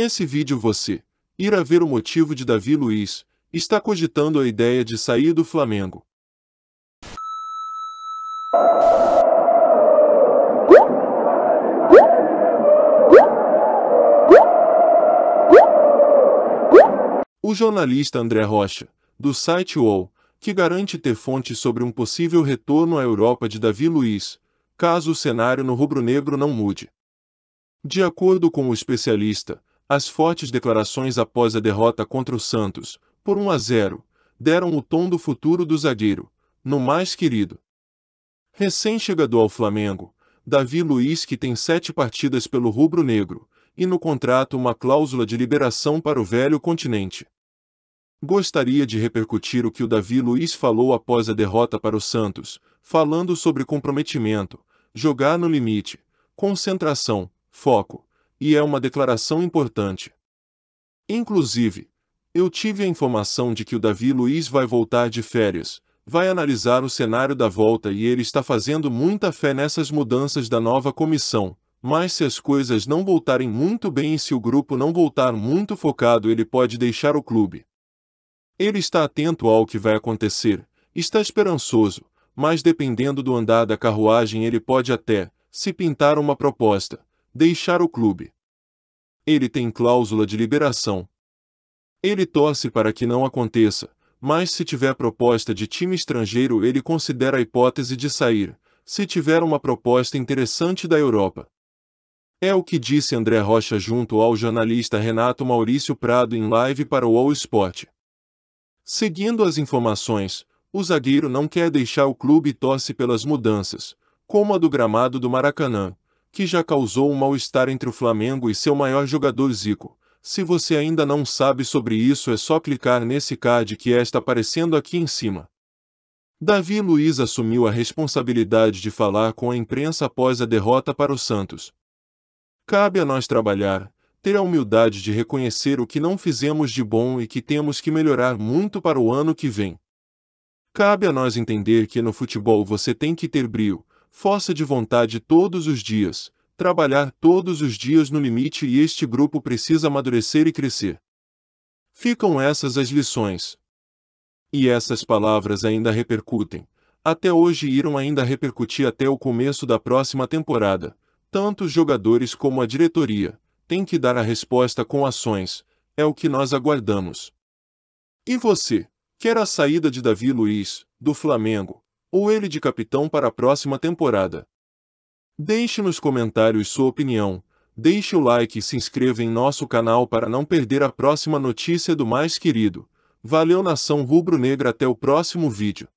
nesse vídeo você irá ver o motivo de Davi Luiz está cogitando a ideia de sair do Flamengo. O jornalista André Rocha, do site UOL, que garante ter fontes sobre um possível retorno à Europa de Davi Luiz, caso o cenário no rubro-negro não mude. De acordo com o especialista, as fortes declarações após a derrota contra o Santos, por 1 a 0, deram o tom do futuro do zagueiro, no mais querido. Recém-chegado ao Flamengo, Davi Luiz que tem sete partidas pelo rubro-negro, e no contrato uma cláusula de liberação para o velho continente. Gostaria de repercutir o que o Davi Luiz falou após a derrota para o Santos, falando sobre comprometimento, jogar no limite, concentração, foco e é uma declaração importante. Inclusive, eu tive a informação de que o Davi Luiz vai voltar de férias, vai analisar o cenário da volta e ele está fazendo muita fé nessas mudanças da nova comissão. Mas se as coisas não voltarem muito bem e se o grupo não voltar muito focado, ele pode deixar o clube. Ele está atento ao que vai acontecer, está esperançoso, mas dependendo do andar da carruagem, ele pode até se pintar uma proposta deixar o clube. Ele tem cláusula de liberação. Ele torce para que não aconteça, mas se tiver proposta de time estrangeiro, ele considera a hipótese de sair, se tiver uma proposta interessante da Europa. É o que disse André Rocha junto ao jornalista Renato Maurício Prado em live para o All Sport. Seguindo as informações, o zagueiro não quer deixar o clube e torce pelas mudanças, como a do gramado do Maracanã, que já causou um mal-estar entre o Flamengo e seu maior jogador Zico. Se você ainda não sabe sobre isso, é só clicar nesse card que é está aparecendo aqui em cima. Davi Luiz assumiu a responsabilidade de falar com a imprensa após a derrota para o Santos. Cabe a nós trabalhar, ter a humildade de reconhecer o que não fizemos de bom e que temos que melhorar muito para o ano que vem. Cabe a nós entender que no futebol você tem que ter brilho, força de vontade todos os dias, trabalhar todos os dias no limite e este grupo precisa amadurecer e crescer. Ficam essas as lições. E essas palavras ainda repercutem. Até hoje irão ainda repercutir até o começo da próxima temporada. Tanto os jogadores como a diretoria têm que dar a resposta com ações. É o que nós aguardamos. E você, quer a saída de Davi Luiz, do Flamengo, ou ele de capitão para a próxima temporada. Deixe nos comentários sua opinião, deixe o like e se inscreva em nosso canal para não perder a próxima notícia do mais querido. Valeu nação rubro-negra até o próximo vídeo.